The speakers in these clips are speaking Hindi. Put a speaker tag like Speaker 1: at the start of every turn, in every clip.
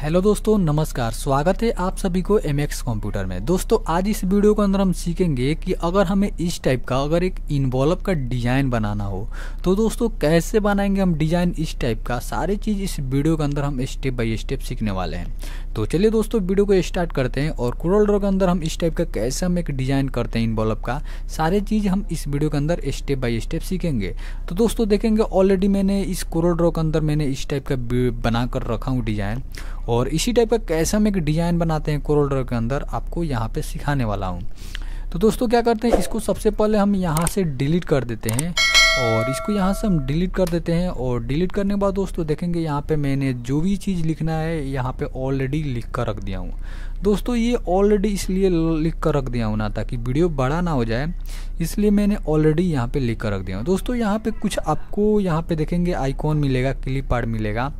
Speaker 1: हेलो दोस्तों नमस्कार स्वागत है आप सभी को एम एक्स कंप्यूटर में दोस्तों आज इस वीडियो के अंदर हम सीखेंगे कि अगर हमें इस टाइप का अगर एक इन्वॉल्व का डिज़ाइन बनाना हो तो दोस्तों कैसे बनाएंगे हम डिज़ाइन इस टाइप का सारी चीज़ इस वीडियो के अंदर हम स्टेप बाय स्टेप सीखने वाले हैं तो चलिए दोस्तों वीडियो को स्टार्ट करते हैं और कुरल ड्रॉ के अंदर हम इस टाइप का कैसे हम एक डिज़ाइन करते हैं इन्वॉल्व का सारे चीज़ हम इस वीडियो के अंदर स्टेप बाय स्टेप सीखेंगे तो दोस्तों देखेंगे ऑलरेडी मैंने इस कुरल ड्रॉ के अंदर मैंने इस टाइप का बना कर रखा हूँ डिज़ाइन और इसी टाइप का कैसे हम एक डिज़ाइन बनाते हैं कोरल ड्रॉ के अंदर आपको यहाँ पे सिखाने वाला हूँ तो दोस्तों क्या करते हैं इसको सबसे पहले हम यहाँ से डिलीट कर देते हैं और इसको यहाँ से हम डिलीट कर देते हैं और डिलीट करने के बाद दोस्तों देखेंगे यहाँ पे मैंने जो भी चीज़ लिखना है यहाँ पे ऑलरेडी लिख कर रख दिया हूँ दोस्तों ये ऑलरेडी इसलिए लिख कर रख दिया हूँ ना ताकि वीडियो बड़ा ना हो जाए इसलिए मैंने ऑलरेडी यहाँ पे लिख कर रख दिया हूँ दोस्तों यहाँ पे कुछ आपको यहाँ पे देखेंगे आइकॉन मिलेगा क्लिप आर्ट मिलेगा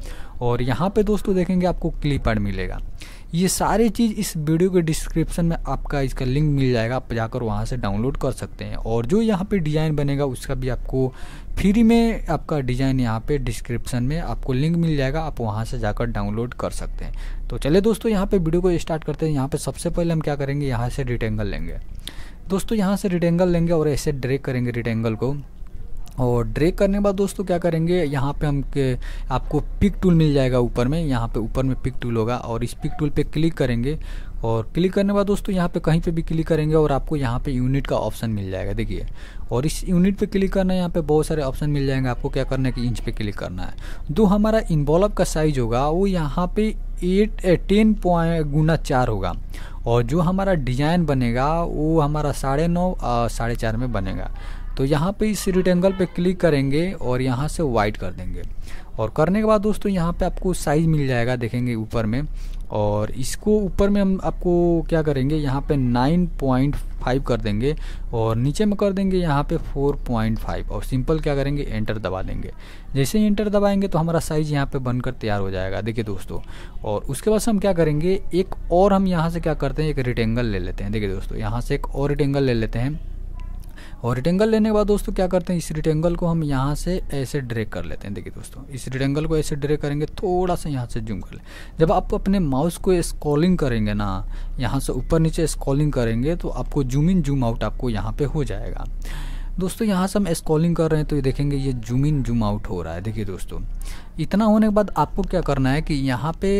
Speaker 1: और यहाँ पे दोस्तों देखेंगे आपको क्लिप एड मिलेगा ये सारी चीज़ इस वीडियो के डिस्क्रिप्शन में आपका इसका लिंक मिल जाएगा आप जाकर वहाँ से डाउनलोड कर सकते हैं और जो यहाँ पे डिज़ाइन बनेगा उसका भी आपको फ्री में आपका डिज़ाइन यहाँ पे डिस्क्रिप्शन में आपको लिंक मिल जाएगा आप वहाँ से जाकर डाउनलोड कर सकते हैं तो चले दोस्तों यहाँ पे वीडियो को स्टार्ट करते हैं यहाँ पे सबसे पहले हम क्या करेंगे यहाँ से रिटेंगल लेंगे दोस्तों यहाँ से रिटेंगल लेंगे और ऐसे ड्रेक करेंगे रिटेंगल को और ड्रेक करने के बाद दोस्तों क्या करेंगे यहाँ पे हम के आपको पिक टूल मिल जाएगा ऊपर में यहाँ पे ऊपर में पिक टूल होगा और इस पिक टूल पे क्लिक करेंगे और क्लिक करने के बाद दोस्तों यहाँ पे कहीं पे भी क्लिक करेंगे और आपको यहाँ पे यूनिट का ऑप्शन मिल जाएगा देखिए और इस यूनिट पे क्लिक करना है यहाँ पे बहुत सारे ऑप्शन मिल जाएंगे आपको क्या करना है कि इंच पे क्लिक करना है जो हमारा इन्वॉल्व का साइज होगा वो यहाँ पे एट टेन पॉइंट गुना चार होगा और जो हमारा डिजाइन बनेगा वो हमारा साढ़े नौ साढ़े चार में बनेगा तो यहाँ पे इस रिटेंगल पे क्लिक करेंगे और यहाँ से वाइट कर देंगे और करने के बाद दोस्तों यहाँ पे आपको साइज़ मिल जाएगा देखेंगे ऊपर में और इसको ऊपर में हम आपको क्या करेंगे यहाँ पे 9.5 कर देंगे और नीचे में कर देंगे यहाँ पे 4.5 और सिंपल क्या करेंगे एंटर दबा देंगे जैसे ही एंटर दबाएंगे तो हमारा साइज़ यहाँ पे बनकर तैयार हो जाएगा देखिए दोस्तों और उसके बाद हम क्या करेंगे एक और हम यहाँ से क्या करते हैं एक रिटेंगल ले लेते हैं देखिए दोस्तों यहाँ से एक और रिटेंगल ले लेते हैं और रिटेंगल लेने के बाद दोस्तों क्या करते हैं इस रिटेंगल को हम यहाँ से ऐसे ड्रेक कर लेते हैं देखिए दोस्तों इस रिटेंगल को ऐसे ड्रेक करेंगे थोड़ा सा यहाँ से जूम कर ले जब आप अपने माउस को स्कॉलिंग करेंगे ना यहाँ से ऊपर नीचे स्कॉलिंग करेंगे तो आपको जूम इन जूम आउट आपको यहाँ पर हो जाएगा दोस्तों यहाँ से हम स्कॉलिंग कर रहे हैं तो ये देखेंगे ये जूम इन जूम आउट हो रहा है देखिए दोस्तों इतना होने के बाद आपको क्या करना है कि यहाँ पे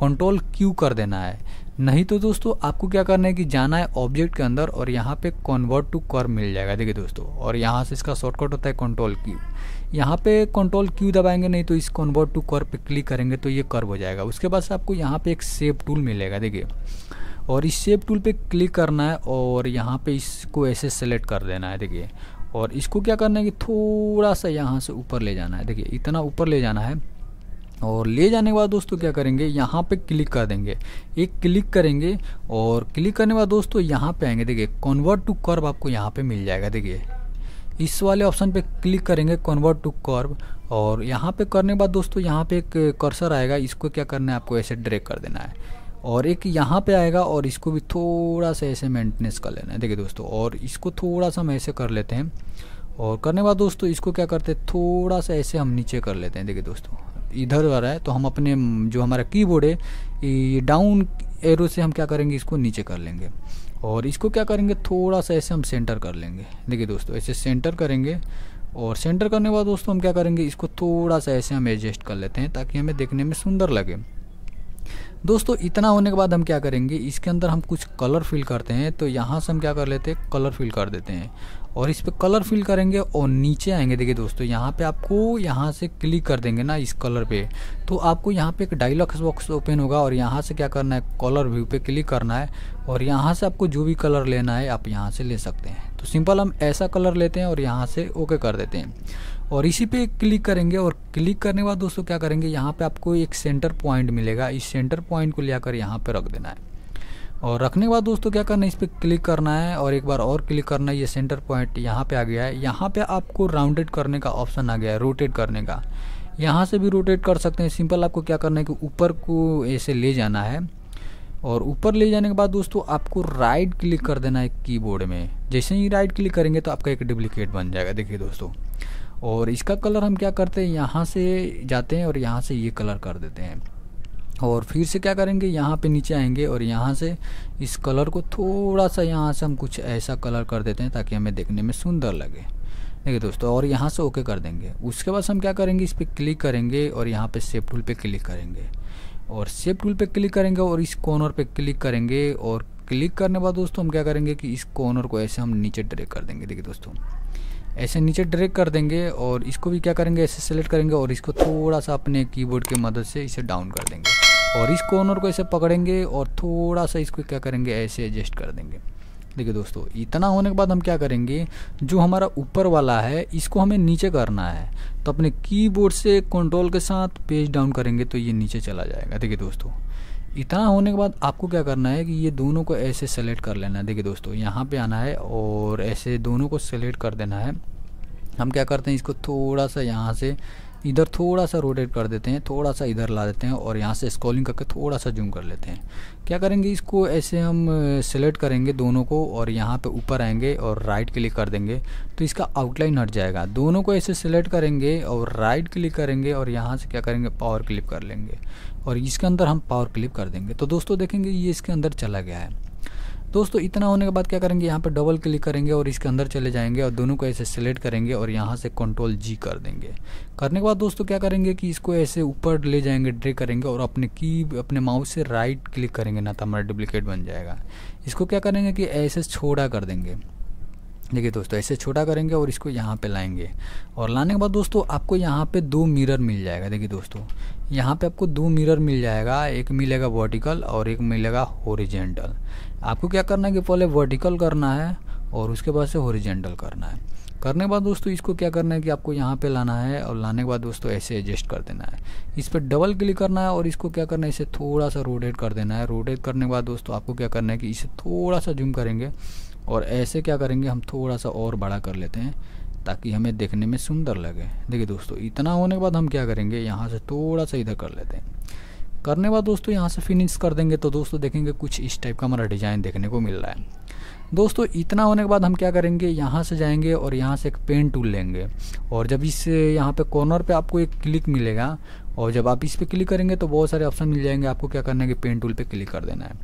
Speaker 1: कंट्रोल क्यू कर देना है नहीं तो दोस्तों आपको क्या करना है कि जाना है ऑब्जेक्ट के अंदर और यहाँ पे कन्वर्ट टू कर मिल जाएगा देखिए दोस्तों और यहाँ से इसका शॉर्टकट होता है कंट्रोल क्यू यहाँ पे कंट्रोल क्यू दबाएंगे नहीं तो इस कन्वर्ट टू कर पे क्लिक करेंगे तो ये कर्व हो जाएगा उसके बाद आपको यहाँ पे एक सेव टूल मिलेगा देखिए और इस सेव टूल पर क्लिक करना है और यहाँ पर इसको ऐसे सेलेक्ट कर देना है देखिए और इसको क्या करना है कि थोड़ा सा यहाँ से ऊपर ले जाना है देखिए इतना ऊपर ले जाना है और ले जाने के बाद दोस्तों क्या करेंगे यहाँ पे क्लिक कर देंगे एक क्लिक करेंगे और क्लिक करने के बाद दोस्तों यहाँ पे आएंगे देखिए कन्वर्ट टू कर्व आपको यहाँ पे मिल जाएगा देखिए इस वाले ऑप्शन पे क्लिक करेंगे कन्वर्ट टू कर्व और यहाँ पे करने के बाद दोस्तों यहाँ पे एक कर्सर आएगा इसको क्या करना है आपको ऐसे ड्रेक कर देना है और एक यहाँ पे आएगा और इसको भी थोड़ा सा ऐसे मेंटेनेंस कर लेना है देखिए दोस्तों और इसको थोड़ा सा हम ऐसे कर लेते हैं और करने के बाद दोस्तों इसको क्या करते हैं थोड़ा सा ऐसे हम नीचे कर लेते हैं देखिए दोस्तों इधर आ रहा है तो हम अपने जो हमारा कीबोर्ड है डाउन एरो से हम क्या करेंगे इसको नीचे कर लेंगे और इसको क्या करेंगे थोड़ा सा ऐसे हम सेंटर कर लेंगे देखिए दोस्तों ऐसे सेंटर करेंगे और सेंटर करने के बाद दोस्तों हम क्या करेंगे इसको थोड़ा सा ऐसे हम एडजस्ट कर लेते हैं ताकि हमें देखने में सुंदर लगे दोस्तों इतना होने के बाद हम क्या करेंगे इसके अंदर हम कुछ कलर फिल करते हैं तो यहाँ से हम क्या कर लेते हैं कलर फिल कर देते हैं और इस पर कलर फिल करेंगे और नीचे आएंगे देखिए दोस्तों यहाँ पे आपको यहाँ से क्लिक कर देंगे ना इस कलर पे तो आपको यहाँ पे एक डायलॉग्स बॉक्स ओपन होगा और यहाँ से क्या करना है कलर व्यू पे क्लिक करना है और यहाँ से आपको जो भी कलर लेना है आप यहाँ से ले सकते हैं तो सिंपल हम ऐसा कलर लेते हैं और यहाँ से ओके कर देते हैं और इसी पे क्लिक करेंगे और क्लिक करने के बाद दोस्तों क्या करेंगे यहाँ पे आपको एक सेंटर पॉइंट मिलेगा इस सेंटर पॉइंट को ले आकर यहाँ पे रख देना है और रखने के बाद दोस्तों क्या करना है इस पर क्लिक करना है और एक बार और क्लिक करना है ये सेंटर पॉइंट यहाँ पे आ गया है यहाँ पे आपको राउंडेड करने का ऑप्शन आ गया है रोटेट करने का यहाँ से भी रोटेट कर सकते हैं सिंपल आपको क्या करना है कि ऊपर को ऐसे ले जाना है और ऊपर ले जाने के बाद दोस्तों आपको राइट क्लिक कर देना है कीबोर्ड में जैसे ही राइट क्लिक करेंगे तो आपका एक डुप्लीकेट बन जाएगा देखिए दोस्तों और इसका कलर हम क्या करते हैं यहाँ से जाते हैं और यहाँ से ये कलर कर देते हैं और फिर से क्या करेंगे यहाँ पे नीचे आएंगे और यहाँ से इस कलर को थोड़ा सा यहाँ से हम कुछ ऐसा कलर कर देते हैं ताकि हमें देखने में सुंदर लगे देखिए दोस्तों और यहाँ से ओके कर देंगे उसके बाद हम क्या करेंगे इस पर क्लिक करेंगे और यहाँ पे सेफ टूल पे क्लिक करेंगे और सेफ टूल पे क्लिक करेंगे और इस कॉर्नर पे क्लिक करेंगे और क्लिक करने बाद दोस्तों हम क्या करेंगे कि इस कॉर्नर को ऐसे हम नीचे ड्रैग कर देंगे देखिए दोस्तों ऐसे नीचे ड्रैग कर देंगे और इसको भी क्या करेंगे ऐसे सेलेक्ट करेंगे और इसको थोड़ा सा अपने कीबोर्ड की मदद से इसे डाउन कर देंगे और इस कॉर्नर को ऐसे पकड़ेंगे और थोड़ा सा इसको क्या करेंगे ऐसे एडजस्ट कर देंगे देखिए दोस्तों इतना होने के बाद हम क्या करेंगे जो हमारा ऊपर वाला है इसको हमें नीचे करना है तो अपने कीबोर्ड से कंट्रोल के साथ पेज डाउन करेंगे तो ये नीचे चला जाएगा देखिए दोस्तों इतना होने के बाद आपको क्या करना है कि ये दोनों को ऐसे सेलेक्ट कर लेना है देखिए दोस्तों यहाँ पे आना है और ऐसे दोनों को सेलेक्ट कर देना है हम क्या करते हैं इसको थोड़ा सा यहाँ से इधर थोड़ा सा रोटेट कर देते हैं थोड़ा सा इधर ला देते हैं और यहाँ से स्कॉलिंग करके थोड़ा सा जूम कर लेते हैं क्या करेंगे इसको ऐसे हम सेलेक्ट करेंगे दोनों को और यहाँ पे ऊपर आएंगे और राइट क्लिक कर देंगे तो इसका आउटलाइन हट जाएगा दोनों को ऐसे सेलेक्ट करेंगे और राइट क्लिक करेंगे और यहाँ से क्या करेंगे पावर क्लिप कर लेंगे और इसके अंदर हम पावर क्लिप कर देंगे तो दोस्तों देखेंगे ये इसके अंदर चला गया है दोस्तों इतना होने के बाद क्या करेंगे यहाँ पर डबल क्लिक करेंगे और इसके अंदर चले जाएंगे और दोनों को ऐसे सेलेक्ट करेंगे और यहाँ से कंट्रोल जी कर देंगे करने के बाद दोस्तों क्या करेंगे कि इसको ऐसे ऊपर ले जाएंगे ड्रे करेंगे और अपने की अपने माउस से राइट क्लिक करेंगे ना तो हमारा डुप्लीकेट बन जाएगा इसको क्या करेंगे कि ऐसे छोड़ा कर देंगे देखिए दोस्तों ऐसे छोटा करेंगे और इसको यहाँ पे लाएंगे और लाने के बाद दोस्तों आपको यहाँ पे दो मिरर मिल जाएगा देखिए दोस्तों यहाँ पे आपको दो मिरर मिल जाएगा एक मिलेगा वर्टिकल और एक मिलेगा होरिजेंटल आपको क्या करना है कि पहले वर्टिकल करना है और उसके बाद से होरिजेंटल करना है करने के बाद दोस्तों इसको क्या करना है कि आपको यहाँ पे लाना है और लाने के बाद दोस्तों ऐसे एडजस्ट कर देना है इस पर डबल क्लिक करना है और इसको क्या करना है इसे थोड़ा सा रोटेट कर देना है रोटेट करने के बाद दोस्तों आपको क्या करना है कि इसे थोड़ा सा जूम करेंगे और ऐसे क्या करेंगे हम थोड़ा सा और बड़ा कर लेते हैं ताकि हमें देखने में सुंदर लगे देखिए दोस्तों इतना होने के बाद हम क्या करेंगे यहाँ से थोड़ा सा इधर कर लेते हैं करने के बाद दोस्तों यहाँ से फिनिश कर देंगे तो दोस्तों देखेंगे कुछ इस टाइप का हमारा डिज़ाइन देखने को मिल रहा है दोस्तों इतना होने के बाद हम क्या करेंगे यहाँ से जाएंगे और यहाँ से एक पेन टूल लेंगे और जब इस यहाँ पे कॉर्नर पे आपको एक क्लिक मिलेगा और जब आप इस पर क्लिक करेंगे तो बहुत सारे ऑप्शन मिल जाएंगे आपको क्या करना है कि पेन टूल पे क्लिक कर देना है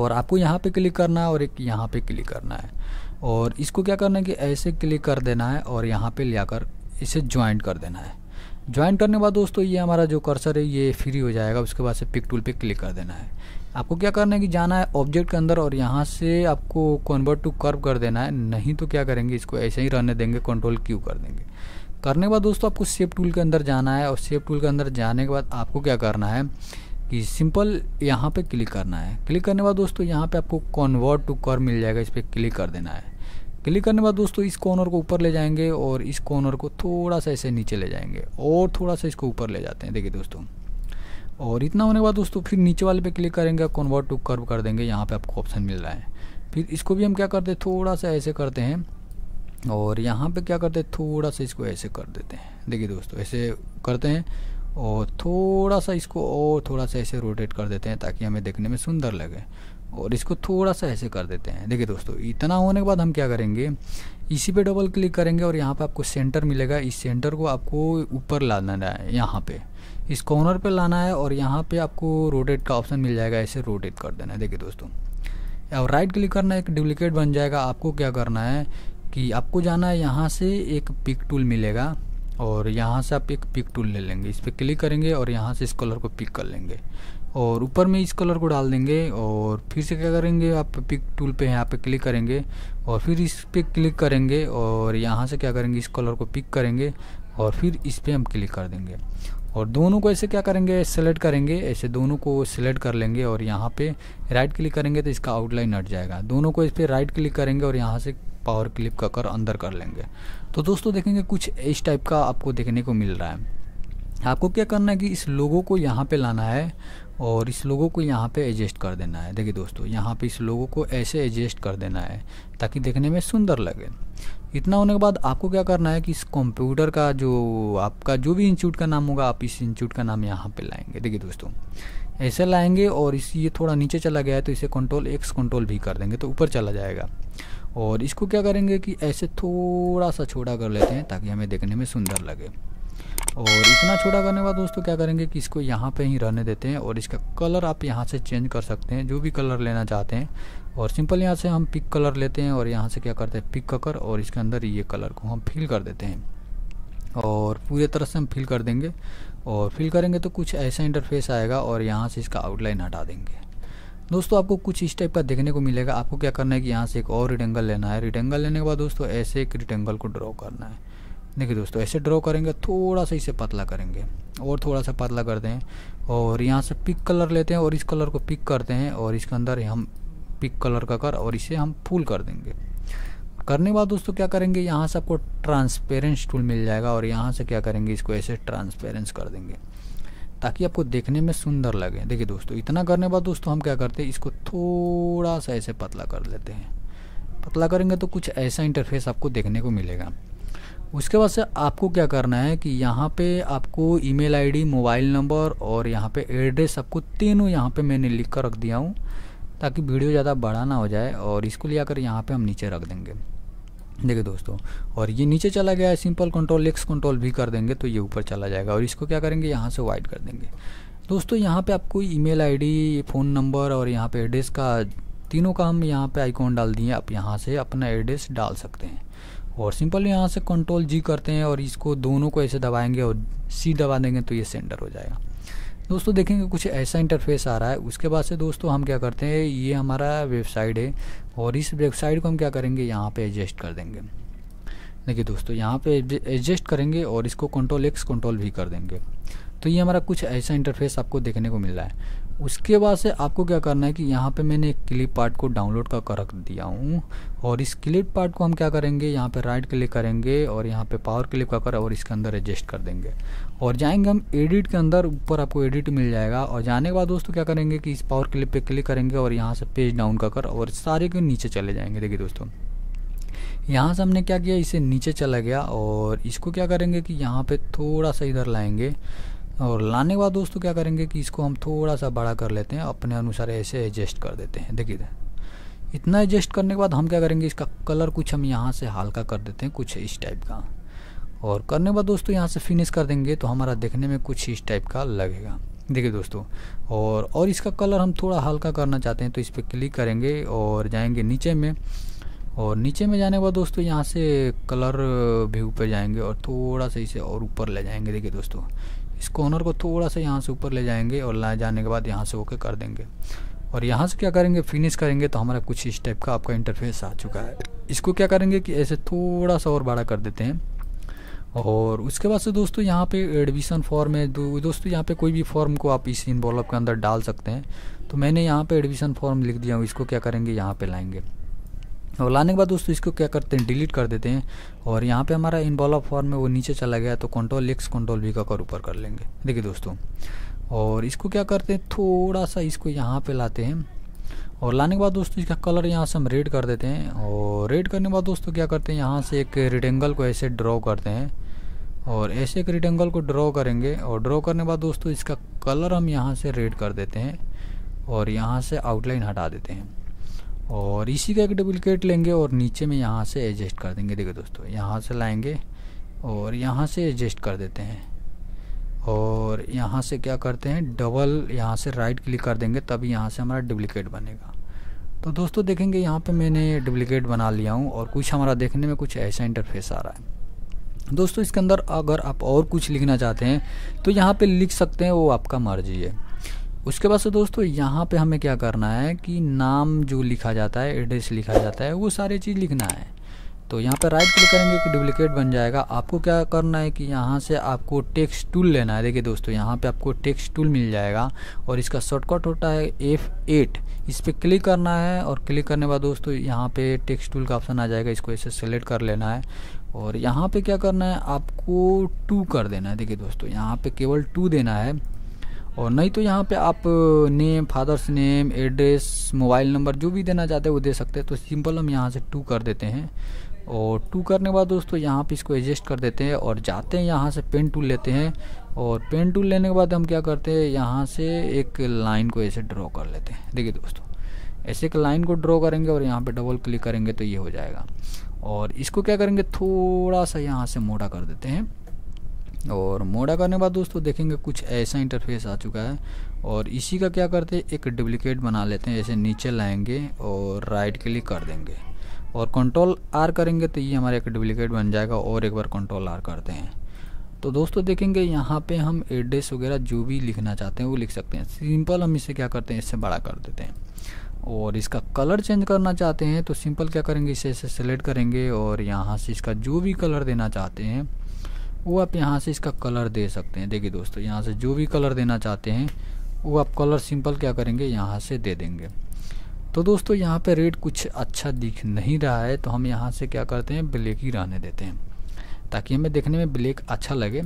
Speaker 1: और आपको यहाँ पे क्लिक करना है और एक यहाँ पे क्लिक करना है और इसको क्या करना है कि ऐसे क्लिक कर देना है और यहाँ पे ले आकर इसे ज्वाइंट कर देना है ज्वाइंट करने के बाद दोस्तों ये हमारा जो कर्सर है ये फ्री हो जाएगा उसके बाद से पिक टूल पे क्लिक कर देना है आपको क्या करना है कि जाना है ऑब्जेक्ट के अंदर और यहाँ से आपको कन्वर्ट टू कर्व कर देना है नहीं तो क्या करेंगे इसको ऐसे ही रहने देंगे कंट्रोल क्यू कर देंगे करने के बाद दोस्तों आपको सेफ टूल के अंदर जाना है और सेफ टूल के अंदर जाने के बाद आपको क्या करना है कि सिंपल यहाँ पे क्लिक करना है क्लिक करने बाद दोस्तों यहाँ पे आपको कॉन्वर्ट टू कर मिल जाएगा इस पर क्लिक कर देना है क्लिक करने बाद दोस्तों इस कॉर्नर को ऊपर ले जाएंगे और इस कॉर्नर को थोड़ा सा ऐसे नीचे ले जाएंगे और थोड़ा सा इसको ऊपर ले जाते हैं देखिए दोस्तों और इतना होने के बाद दोस्तों फिर नीचे वाले पे क्लिक करेंगे कॉन्वर्ट टू कर्व कर देंगे यहाँ पे आपको ऑप्शन मिल रहा है फिर इसको भी हम क्या करते हैं थोड़ा सा ऐसे करते हैं और यहाँ पे क्या करते हैं थोड़ा सा इसको ऐसे कर देते हैं देखिए दोस्तों ऐसे करते हैं और थोड़ा सा इसको और थोड़ा सा ऐसे रोटेट कर देते हैं ताकि हमें देखने में सुंदर लगे और इसको थोड़ा सा ऐसे कर देते हैं देखिए दोस्तों इतना होने के बाद हम क्या करेंगे इसी पे डबल क्लिक करेंगे और यहाँ पे आपको सेंटर मिलेगा इस सेंटर को आपको ऊपर लाना है यहाँ पे इस कॉर्नर पे लाना है और यहाँ पे आपको रोटेट का ऑप्शन मिल जाएगा ऐसे रोटेट कर देना है देखिए दोस्तों और राइट क्लिक करना एक डुप्लीकेट बन जाएगा आपको क्या करना है कि आपको जाना है यहाँ से एक पिक टूल मिलेगा और यहाँ से आप एक पिक टूल ले लेंगे इस पर क्लिक करेंगे और यहाँ से इस कलर को पिक कर लेंगे और ऊपर में इस कलर को डाल देंगे और फिर से क्या करेंगे आप पिक टूल पे यहाँ पे क्लिक करेंगे और फिर इस पर क्लिक करेंगे और यहाँ से क्या करेंगे इस कलर को पिक करेंगे और फिर इस पर हम क्लिक कर देंगे और दोनों को ऐसे क्या करेंगे सेलेक्ट करेंगे ऐसे दोनों को सिलेक्ट कर लेंगे और यहाँ पे राइट क्लिक करेंगे तो इसका आउटलाइन हट जाएगा दोनों को इस पर राइट क्लिक करेंगे और यहाँ से पावर क्लिप का कर अंदर कर लेंगे तो दोस्तों देखेंगे कुछ इस टाइप का आपको देखने को मिल रहा है आपको क्या करना है कि इस लोगो को यहाँ पे लाना है और इस लोगो को यहाँ पे एडजस्ट कर देना है देखिए दोस्तों यहाँ पे इस लोगो को ऐसे एडजस्ट कर देना है ताकि देखने में सुंदर लगे इतना होने के बाद आपको क्या करना है कि इस कंप्यूटर का जो आपका जो भी इंस्टीट्यूट का नाम होगा आप इस इंस्टीट्यूट का नाम यहाँ पर लाएंगे देखिए दोस्तों ऐसे लाएंगे और इस ये थोड़ा नीचे चला गया है तो इसे कंट्रोल एक्स कंट्रोल भी कर देंगे तो ऊपर चला जाएगा और इसको क्या करेंगे कि ऐसे थोड़ा सा छोटा कर लेते हैं ताकि हमें देखने में सुंदर लगे और इतना छोटा करने के बाद दोस्तों क्या करेंगे कि इसको यहाँ पे ही रहने देते हैं और इसका कलर आप यहाँ से चेंज कर सकते हैं जो भी कलर लेना चाहते हैं और सिंपल यहाँ से हम पिक कलर लेते हैं और यहाँ से क्या करते हैं पिक कर और इसके अंदर ये कलर को हम फिल कर देते हैं और पूरे तरह से हम फिल कर देंगे और फिल करेंगे तो कुछ ऐसा इंटरफेस आएगा और यहाँ से इसका आउटलाइन हटा देंगे दोस्तों आपको कुछ इस टाइप का देखने को मिलेगा आपको क्या करना है कि यहाँ से एक और रिटेंगल लेना है रिटेंगल लेने के बाद दोस्तों ऐसे एक रिटेंगल को ड्रॉ करना है देखिए दोस्तों ऐसे ड्रॉ करेंगे थोड़ा सा इसे पतला करेंगे और थोड़ा सा पतला करते हैं और यहाँ से पिक कलर लेते हैं और इस कलर को पिक करते हैं और इसके अंदर हम पिक कलर का कर और इसे हम फुल कर देंगे करने के बाद दोस्तों क्या करेंगे यहाँ से आपको ट्रांसपेरेंस टूल मिल जाएगा और यहाँ से क्या करेंगे इसको ऐसे ट्रांसपेरेंस कर देंगे ताकि आपको देखने में सुंदर लगे देखिए दोस्तों इतना करने बाद दोस्तों हम क्या करते हैं इसको थोड़ा सा ऐसे पतला कर लेते हैं पतला करेंगे तो कुछ ऐसा इंटरफेस आपको देखने को मिलेगा उसके बाद से आपको क्या करना है कि यहाँ पे आपको ईमेल आईडी मोबाइल नंबर और यहाँ पे एड्रेस आपको तीनों यहाँ पे मैंने लिख कर रख दिया हूँ ताकि वीडियो ज़्यादा बड़ा ना हो जाए और इसको ले आकर यहाँ पे हम नीचे रख देंगे देखिए दोस्तों और ये नीचे चला गया है सिंपल कंट्रोल एक्स कंट्रोल भी कर देंगे तो ये ऊपर चला जाएगा और इसको क्या करेंगे यहाँ से वाइड कर देंगे दोस्तों यहाँ पे आपको ईमेल आईडी फ़ोन नंबर और यहाँ पे एड्रेस का तीनों का हम यहाँ पे आइकॉन डाल दिए आप यहाँ से अपना एड्रेस डाल सकते हैं और सिंपल यहाँ से कंट्रोल जी करते हैं और इसको दोनों को ऐसे दबाएंगे और सी दबा देंगे तो ये सेंटर हो जाएगा दोस्तों देखेंगे कुछ ऐसा इंटरफेस आ रहा है उसके बाद से दोस्तों हम क्या करते हैं ये हमारा वेबसाइट है और इस वेबसाइट को हम क्या करेंगे यहाँ पे एडजस्ट कर देंगे देखिए दोस्तों यहाँ पे एडजस्ट करेंगे और इसको कंट्रोल एक्स कंट्रोल भी कर देंगे तो ये हमारा कुछ ऐसा इंटरफेस आपको देखने को मिल रहा है उसके बाद से आपको क्या करना है कि यहाँ पे मैंने एक क्लिप पार्ट को डाउनलोड का कर रख दिया हूँ और इस क्लिप पार्ट को हम क्या करेंगे यहाँ पे राइट क्लिक करेंगे और यहाँ पे पावर क्लिप का कर और इसके अंदर एडजस्ट कर देंगे और जाएंगे हम एडिट के अंदर ऊपर आपको एडिट मिल जाएगा और जाने के बाद दोस्तों क्या करेंगे कि इस पावर क्लिप पर क्लिक करेंगे और यहाँ से पेज डाउन का कर और सारे के नीचे चले जाएंगे देखिए दोस्तों यहाँ से हमने क्या किया इसे नीचे चला गया और इसको क्या करेंगे कि यहाँ पर थोड़ा सा इधर लाएंगे और लाने के बाद दोस्तों क्या करेंगे कि इसको हम थोड़ा सा बड़ा कर लेते हैं अपने अनुसार ऐसे एडजस्ट कर देते हैं देखिए इतना एडजस्ट करने के बाद हम क्या करेंगे इसका कलर कुछ हम यहाँ से हल्का कर देते हैं कुछ इस टाइप का और करने के बाद दोस्तों यहाँ से फिनिश कर देंगे तो हमारा देखने में कुछ इस टाइप का लगेगा देखिए दोस्तों और और इसका कलर हम थोड़ा हल्का करना चाहते हैं तो इस पर क्लिक करेंगे और जाएंगे नीचे में और नीचे में जाने के बाद दोस्तों यहाँ से कलर व्यू पर जाएंगे और थोड़ा सा इसे और ऊपर ले जाएंगे देखिए दोस्तों इस कॉर्नर को थोड़ा सा यहाँ से ऊपर ले जाएंगे और ला जाने के बाद यहाँ से ओके कर देंगे और यहाँ से क्या करेंगे फिनिश करेंगे तो हमारा कुछ इस टाइप का आपका इंटरफेस आ चुका है इसको क्या करेंगे कि ऐसे थोड़ा सा और बड़ा कर देते हैं और उसके बाद से दोस्तों यहाँ पे एडमिशन फॉर्म है दो, दोस्तों यहाँ पे कोई भी फॉर्म को आप इस इन्वॉल्व के अंदर डाल सकते हैं तो मैंने यहाँ पे एडमिशन फॉर्म लिख दिया हूँ इसको क्या करेंगे यहाँ पे लाएंगे और लाने के बाद दोस्तों इसको क्या करते हैं डिलीट कर देते हैं और यहाँ पे हमारा इनबॉला फॉर्म में वो नीचे चला गया तो कंट्रोल एक्स कंट्रोल वी का कर ऊपर कर लेंगे देखिए दोस्तों और इसको क्या करते हैं थोड़ा सा इसको यहाँ पे लाते हैं और लाने के बाद दोस्तों इसका कलर यहाँ से हम रेड कर देते हैं और रेड करने के बाद दोस्तों क्या करते हैं यहाँ से एक रेडेंगल को ऐसे ड्रॉ करते हैं और ऐसे एक रेडेंगल को ड्रॉ करेंगे और ड्रॉ करने के बाद दोस्तों इसका कलर हम यहाँ से रेड कर देते हैं और यहाँ से आउटलाइन हटा देते हैं और इसी का एक डुप्लिकेट लेंगे और नीचे में यहाँ से एडजस्ट कर देंगे देखिए दोस्तों यहाँ से लाएंगे और यहाँ से एडजस्ट कर देते हैं और यहाँ से क्या करते हैं डबल यहाँ से राइट क्लिक कर देंगे तभी यहाँ से हमारा डुप्लिकेट बनेगा तो दोस्तों देखेंगे यहाँ पे मैंने डुप्लिकेट बना लिया हूँ और कुछ हमारा देखने में कुछ ऐसा इंटरफेस आ रहा है दोस्तों इसके अंदर अगर आप और कुछ लिखना चाहते हैं तो यहाँ पे लिख सकते हैं वो आपका मर्जी है उसके बाद से दोस्तों यहाँ पे हमें क्या करना है कि नाम जो लिखा जाता है एड्रेस लिखा जाता है वो सारी चीज़ लिखना है तो यहाँ पर राइट क्लिक करेंगे कि डुप्लीकेट बन जाएगा आपको क्या करना है कि यहाँ से आपको टेक्स्ट टूल लेना है देखिए दोस्तों यहाँ पे आपको टेक्स्ट टूल मिल जाएगा और इसका शॉर्टकट होता है एफ एट इस पर क्लिक करना है और क्लिक करने के बाद दोस्तों यहाँ पे टेक्स्ट टूल का ऑप्शन आ जाएगा इसको ऐसे सेलेक्ट कर लेना है और यहाँ पे क्या करना है आपको टू कर देना है देखिए दोस्तों यहाँ पे केवल टू देना है और नहीं तो यहाँ पे आप name father's name address mobile number जो भी देना चाहते हैं वो दे सकते हैं तो सिंपल हम यहाँ से टू कर देते हैं और टू करने के बाद दोस्तों यहाँ पे इसको एडजस्ट कर देते हैं और जाते हैं यहाँ से पेन टूल लेते हैं और पेन टूल लेने के बाद हम क्या करते हैं यहाँ से एक लाइन को ऐसे ड्रॉ कर लेते हैं देखिए दोस्तों ऐसे एक लाइन को ड्रॉ करेंगे और यहाँ पर डबल क्लिक करेंगे तो ये हो जाएगा और इसको क्या करेंगे थोड़ा सा यहाँ से मोटा कर देते हैं और मोड़ा करने के बाद दोस्तों देखेंगे कुछ ऐसा इंटरफेस आ चुका है और इसी का क्या करते हैं एक डुप्लिकेट बना लेते हैं ऐसे नीचे लाएंगे और राइट क्लिक कर देंगे और कंट्रोल आर करेंगे तो ये हमारा एक डुप्लिकेट बन जाएगा और एक बार कंट्रोल आर करते हैं तो दोस्तों देखेंगे यहाँ पे हम एड्रेस वगैरह जो भी लिखना चाहते हैं वो लिख सकते हैं सिंपल हम इसे क्या करते हैं इससे बड़ा कर देते हैं और इसका कलर चेंज करना चाहते हैं तो सिंपल क्या करेंगे इसे इसे सेलेक्ट करेंगे और यहाँ से इसका जो भी कलर देना चाहते हैं वो आप यहाँ से इसका कलर दे सकते हैं देखिए दोस्तों यहाँ से जो भी कलर देना चाहते हैं वो आप कलर सिंपल क्या करेंगे यहाँ से दे देंगे तो दोस्तों यहाँ पे रेड कुछ अच्छा दिख नहीं रहा है तो हम यहाँ से क्या करते हैं ब्लैक ही रहने देते हैं ताकि हमें देखने में ब्लैक अच्छा लगे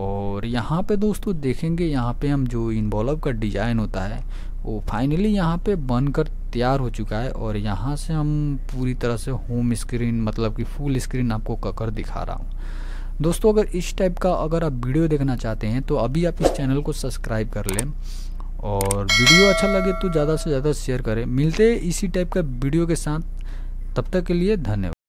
Speaker 1: और यहाँ पे दोस्तों देखेंगे यहाँ पे हम जो इन्वॉल्व का डिज़ाइन होता है वो फाइनली यहाँ पे बनकर तैयार हो चुका है और यहाँ से हम पूरी तरह से होम स्क्रीन मतलब कि फुल स्क्रीन आपको ककर दिखा रहा हूँ दोस्तों अगर इस टाइप का अगर आप वीडियो देखना चाहते हैं तो अभी आप इस चैनल को सब्सक्राइब कर लें और वीडियो अच्छा लगे तो ज़्यादा से ज़्यादा शेयर करें मिलते हैं इसी टाइप का वीडियो के साथ तब तक के लिए धन्यवाद